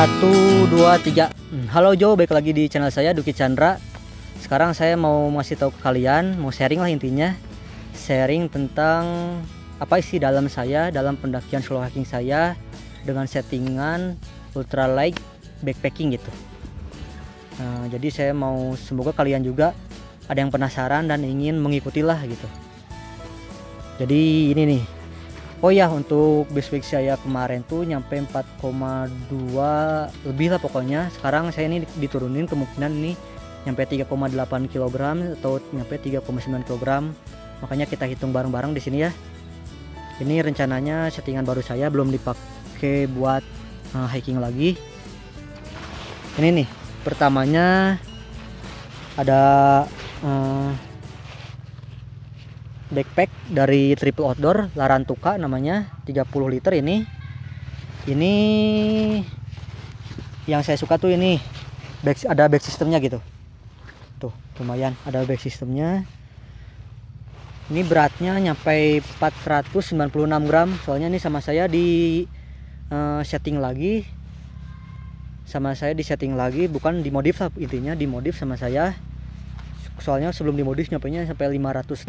Satu, dua, tiga. Hmm. Halo Jo, balik lagi di channel saya Duki Chandra. Sekarang saya mau ngasih tahu ke kalian, mau sharing lah intinya, sharing tentang apa isi dalam saya, dalam pendakian solo hiking saya dengan settingan ultralight backpacking gitu. Nah, jadi saya mau semoga kalian juga ada yang penasaran dan ingin mengikutilah gitu. Jadi ini nih oh ya untuk week saya kemarin tuh nyampe 4,2 lebih lah pokoknya sekarang saya ini diturunin kemungkinan ini nyampe 3,8 kg atau nyampe 3,9 kg makanya kita hitung bareng-bareng di sini ya ini rencananya settingan baru saya belum dipakai buat uh, hiking lagi ini nih pertamanya ada backpack dari triple outdoor Larantuka namanya 30 liter ini ini yang saya suka tuh ini back, ada back systemnya gitu tuh lumayan ada back systemnya ini beratnya nyampe 496 gram soalnya ini sama saya di uh, setting lagi sama saya di setting lagi bukan dimodif lah intinya dimodif sama saya soalnya sebelum dimodif nyampe nya sampai 580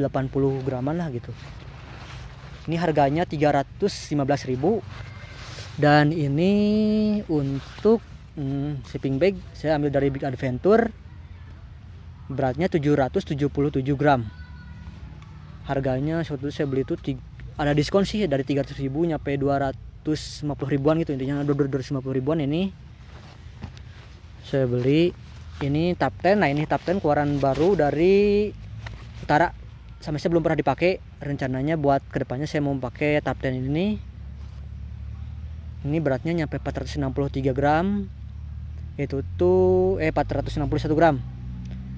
graman lah gitu ini harganya 315.000 dan ini untuk hmm, shipping bag saya ambil dari Big Adventure beratnya 777 gram harganya waktu saya beli itu ada diskon sih dari 300.000 nyampe 250 ribuan gitu intinya 250 ribuan ini saya beli ini top 10 nah ini top 10 keluaran baru dari utara Sama saya belum pernah dipakai rencananya buat kedepannya saya mau pakai top 10 ini ini beratnya nyampe 463 gram itu tuh eh 461 gram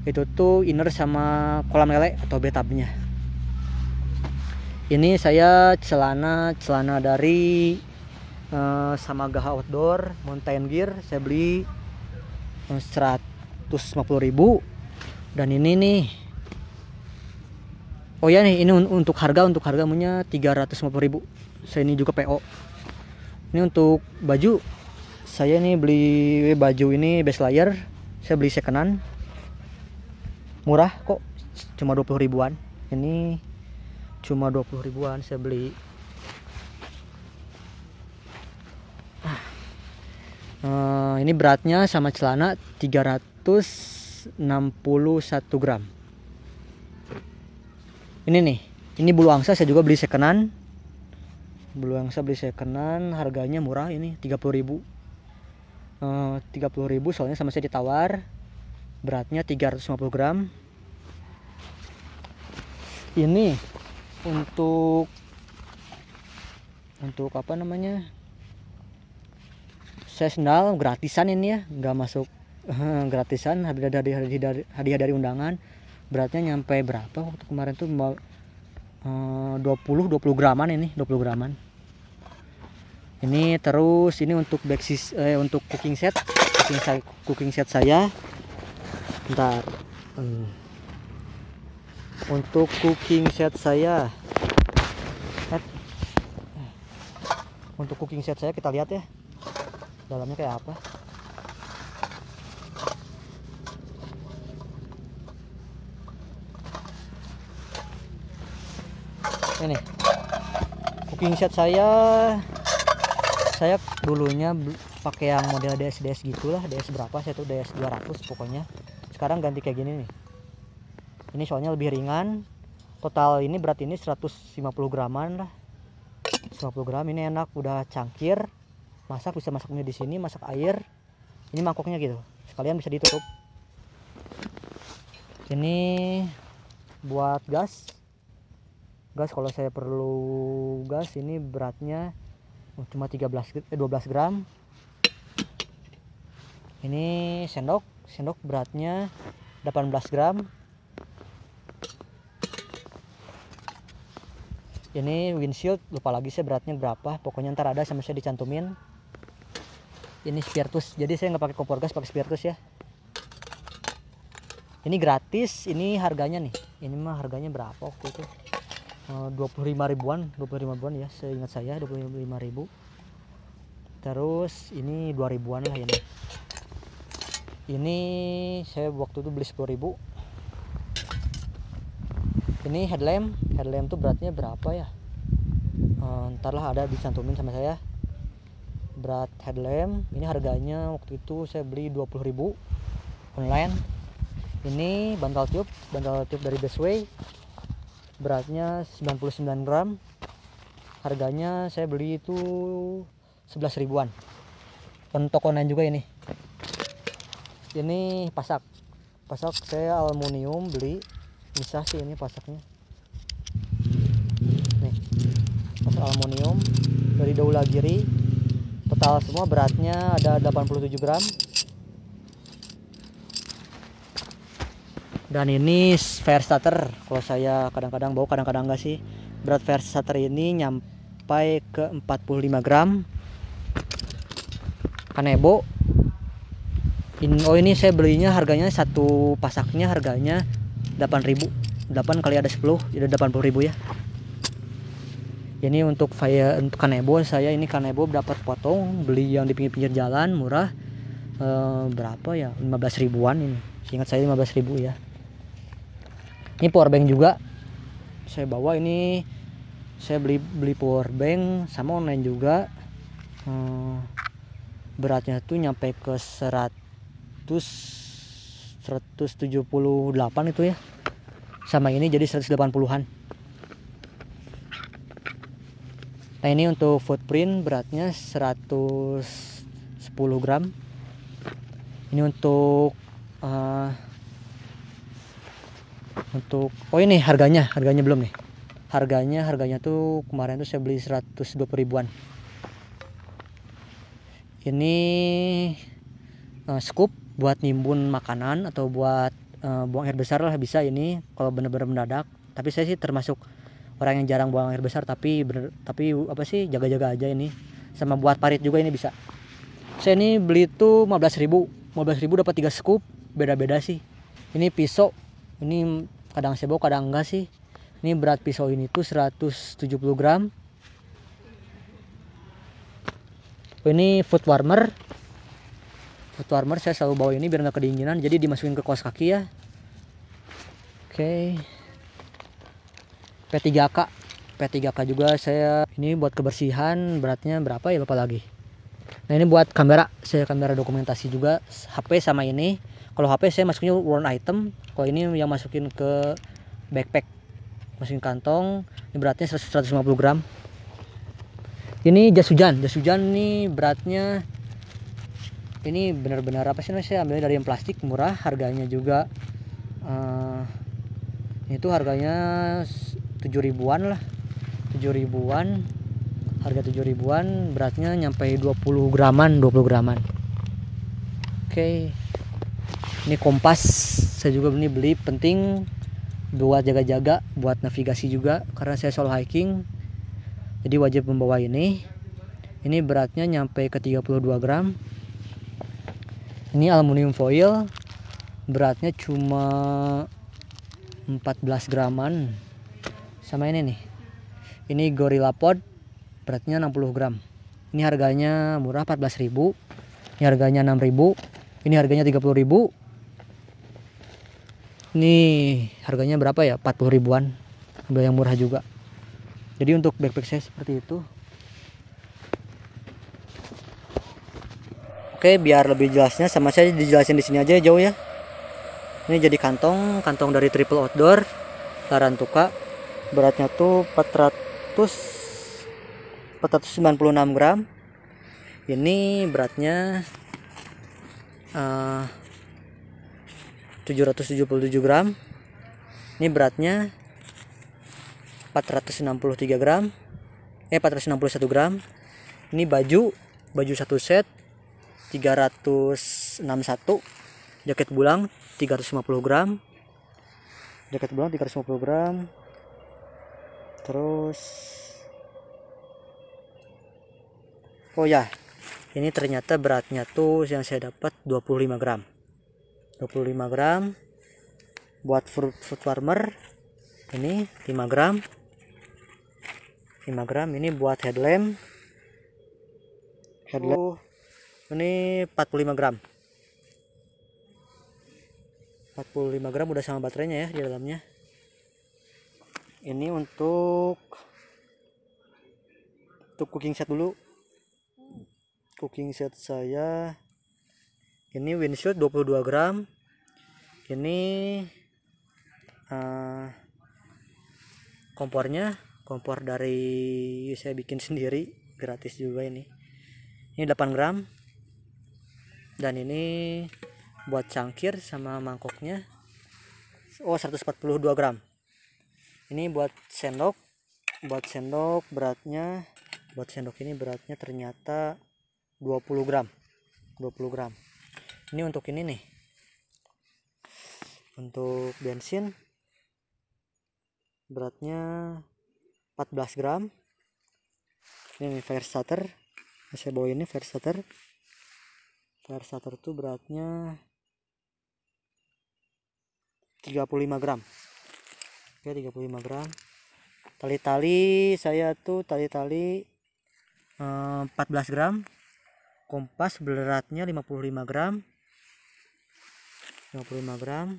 itu tuh inner sama kolam lele atau betabnya ini saya celana celana dari uh, eh, sama Gaha Outdoor Mountain Gear saya beli 100 eh, 150.000 dan ini nih Oh ya nih ini untuk harga untuk harga punya 350.000 saya ini juga PO ini untuk baju saya nih beli baju ini best layer saya beli sekenan murah kok cuma 20 ribuan ini cuma 20 ribuan saya beli Uh, ini beratnya sama celana 300 361 gram ini nih ini bulu angsa saya juga beli sekenan bulu angsa beli sekenan harganya murah ini 30 ribu eh, puluh ribu soalnya sama saya ditawar beratnya 350 gram ini untuk untuk apa namanya saya sendal gratisan ini ya nggak masuk Eh, gratisan hadiah dari hadiah dari hadiah dari undangan beratnya nyampe berapa waktu kemarin tuh mau 20 eh, 20 graman ini 20 graman ini terus ini untuk backsis eh, untuk cooking set cooking set cooking set saya Ntar hmm. Eh, untuk cooking set saya Eh, untuk cooking set saya kita lihat ya dalamnya kayak apa ini cooking set saya saya dulunya pakai yang model DS DS gitulah DS berapa saya tuh DS 200 pokoknya sekarang ganti kayak gini nih ini soalnya lebih ringan total ini berat ini 150 graman lah 150 gram ini enak udah cangkir masak bisa masaknya di sini masak air ini mangkoknya gitu sekalian bisa ditutup ini buat gas gas kalau saya perlu gas ini beratnya oh, cuma 13 eh, 12 gram ini sendok sendok beratnya 18 gram ini windshield lupa lagi saya beratnya berapa pokoknya ntar ada sama saya dicantumin ini spiritus jadi saya nggak pakai kompor gas pakai spiritus ya ini gratis ini harganya nih ini mah harganya berapa waktu itu 25 eh, ribuan 25 ribuan ya seingat saya 25 ribu terus ini 2 ribuan lah ini ini saya waktu itu beli 10 ribu ini headlamp headlamp tuh beratnya berapa ya entarlah ntarlah ada dicantumin sama saya berat headlamp ini harganya waktu itu saya beli ribu online ini bantal tiup bantal tiup dari Bestway beratnya 99 gram harganya saya beli itu 11 ribuan untuk juga ini ini pasak pasak saya aluminium beli bisa sih ini pasaknya nih pasak aluminium dari daulah Daulagiri total semua beratnya ada 87 gram dan ini fair starter kalau saya kadang-kadang bawa kadang-kadang enggak sih berat fair starter ini nyampai ke 45 gram kanebo in, oh ini saya belinya harganya satu pasaknya harganya 8000 8 kali ada 10 jadi 80000 ya ini untuk fire untuk kanebo saya ini kanebo dapat potong beli yang di pinggir-pinggir jalan murah e, berapa ya 15 ribuan ini ingat saya 15 ribu ya ini power bank juga saya bawa ini saya beli beli power bank sama online juga hmm, beratnya tuh nyampe ke 100 178 itu ya sama ini jadi 180-an nah ini untuk footprint beratnya 110 gram ini untuk uh, untuk oh ini harganya harganya belum nih harganya harganya tuh kemarin tuh saya beli 120 ribuan ini uh, scoop buat nimbun makanan atau buat uh, buang air besar lah bisa ini kalau bener-bener mendadak tapi saya sih termasuk orang yang jarang buang air besar tapi bener, tapi apa sih jaga-jaga aja ini sama buat parit juga ini bisa saya ini beli tuh 15 ribu 15 ribu dapat 3 scoop beda-beda sih ini pisau ini kadang sebok kadang enggak sih ini berat pisau ini tuh 170 gram ini foot warmer foot warmer saya selalu bawa ini biar nggak kedinginan jadi dimasukin ke kaos kaki ya oke okay. P3K P3K juga saya ini buat kebersihan beratnya berapa ya lupa lagi nah ini buat kamera saya kamera dokumentasi juga HP sama ini kalau HP saya masuknya worn item kalau ini yang masukin ke backpack masukin kantong ini beratnya 150 gram ini jas hujan jas hujan ini beratnya ini benar-benar apa sih namanya saya ambil dari yang plastik murah harganya juga uh, itu harganya tujuh ribuan lah tujuh ribuan harga tujuh ribuan beratnya nyampe 20 graman 20 graman oke okay ini kompas saya juga ini beli penting buat jaga-jaga buat navigasi juga karena saya solo hiking jadi wajib membawa ini ini beratnya nyampe ke 32 gram ini aluminium foil beratnya cuma 14 graman sama ini nih ini gorilla pod beratnya 60 gram ini harganya murah 14.000 ini harganya 6.000 ini harganya 30.000 ini harganya berapa ya 40 ribuan ambil yang murah juga jadi untuk backpack saya seperti itu oke biar lebih jelasnya sama saya dijelasin di sini aja ya, jauh ya ini jadi kantong kantong dari triple outdoor tukak. beratnya tuh 400 496 gram ini beratnya uh, 777 gram ini beratnya 463 gram eh 461 gram ini baju baju satu set 361 jaket bulang 350 gram jaket bulang 350 gram terus oh ya ini ternyata beratnya tuh yang saya dapat 25 gram 25 gram buat fruit food warmer ini 5 gram 5 gram ini buat headlamp headlamp oh, ini 45 gram 45 gram udah sama baterainya ya di dalamnya ini untuk untuk cooking set dulu cooking set saya ini windshield 22 gram ini uh, kompornya kompor dari saya bikin sendiri gratis juga ini ini 8 gram dan ini buat cangkir sama mangkoknya oh 142 gram ini buat sendok buat sendok beratnya buat sendok ini beratnya ternyata 20 gram 20 gram ini untuk ini nih untuk bensin beratnya 14 gram ini fire starter saya bawa ini fire starter fire starter itu beratnya 35 gram oke 35 gram tali-tali saya tuh tali-tali 14 eh, gram kompas beratnya 55 gram 55 gram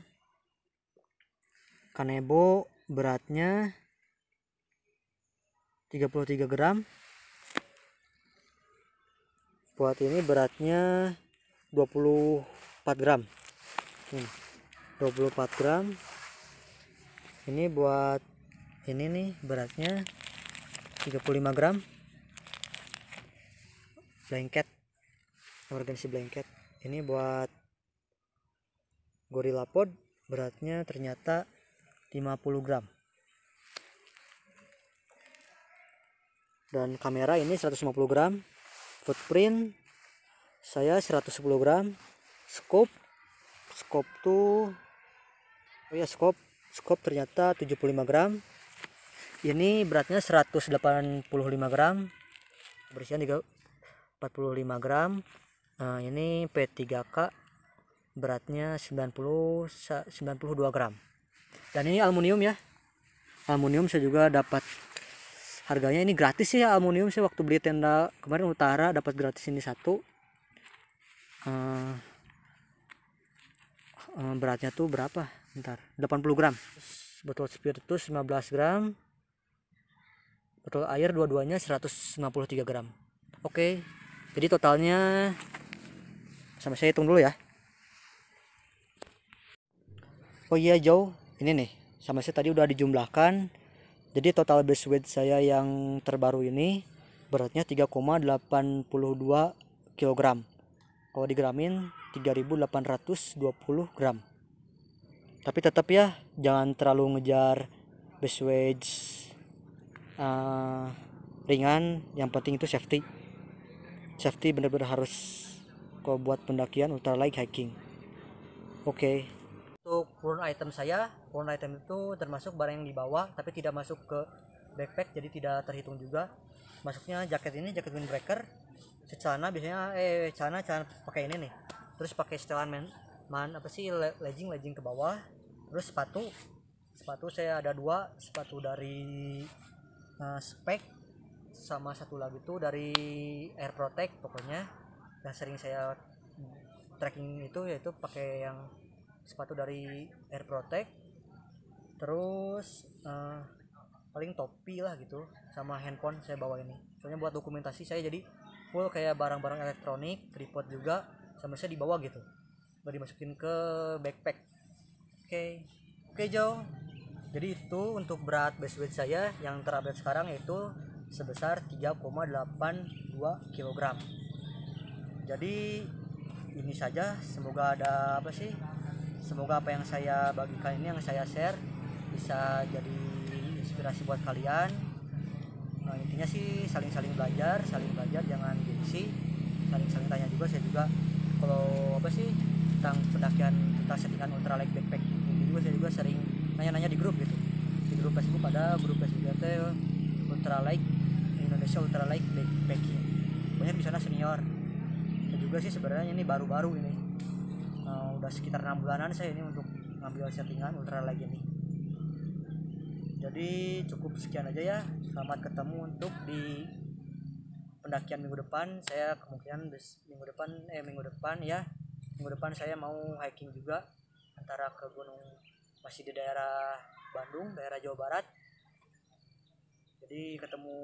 kanebo beratnya 33 gram buat ini beratnya 24 gram hmm, 24 gram ini buat ini nih beratnya 35 gram blanket emergency blanket ini buat gorilla pod beratnya ternyata 50 gram dan kamera ini 150 gram footprint saya 110 gram scope scope tuh oh ya scope scope ternyata 75 gram ini beratnya 185 gram berisian 45 gram nah, ini P3K beratnya 90 92 gram dan ini aluminium ya aluminium saya juga dapat harganya ini gratis ya aluminium saya waktu beli tenda kemarin utara dapat gratis ini satu uh, uh, beratnya tuh berapa bentar 80 gram botol spiritus 15 gram betul air dua-duanya 153 gram oke okay. jadi totalnya sama saya hitung dulu ya oh iya jauh ini nih sama saya tadi udah dijumlahkan jadi total base weight saya yang terbaru ini beratnya 3,82 kg kalau digramin 3820 gram tapi tetap ya jangan terlalu ngejar base weight uh, ringan yang penting itu safety safety bener-bener harus kalau buat pendakian ultra light hiking oke okay untuk kurun item saya kurun item itu termasuk barang yang dibawa tapi tidak masuk ke backpack jadi tidak terhitung juga masuknya jaket ini jaket windbreaker celana biasanya eh celana celana pakai ini nih terus pakai setelan man, man apa sih legging legging ke bawah terus sepatu sepatu saya ada dua sepatu dari uh, spek sama satu lagi tuh dari air protect pokoknya yang sering saya tracking itu yaitu pakai yang sepatu dari Air Protect terus uh, paling topi lah gitu sama handphone saya bawa ini soalnya buat dokumentasi saya jadi full kayak barang-barang elektronik tripod juga sama saya dibawa gitu baru dimasukin ke backpack oke okay. oke okay, Jo jadi itu untuk berat base weight saya yang terupdate sekarang yaitu sebesar 3,82 kg jadi ini saja semoga ada apa sih semoga apa yang saya bagikan ini yang saya share bisa jadi inspirasi buat kalian nah, intinya sih saling-saling belajar saling belajar jangan gengsi saling-saling tanya juga saya juga kalau apa sih tentang pendakian kita settingan ultralight backpack ini juga saya juga sering nanya-nanya di grup gitu di grup Facebook ada grup Facebook itu ultralight Indonesia ultralight backpacking banyak di sana senior saya juga sih sebenarnya ini baru-baru ini udah sekitar enam bulanan saya ini untuk ngambil settingan ultra lagi nih jadi cukup sekian aja ya selamat ketemu untuk di pendakian minggu depan saya kemungkinan minggu depan eh minggu depan ya minggu depan saya mau hiking juga antara ke gunung masih di daerah Bandung daerah Jawa Barat jadi ketemu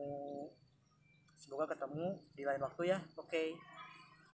semoga ketemu di lain waktu ya oke okay.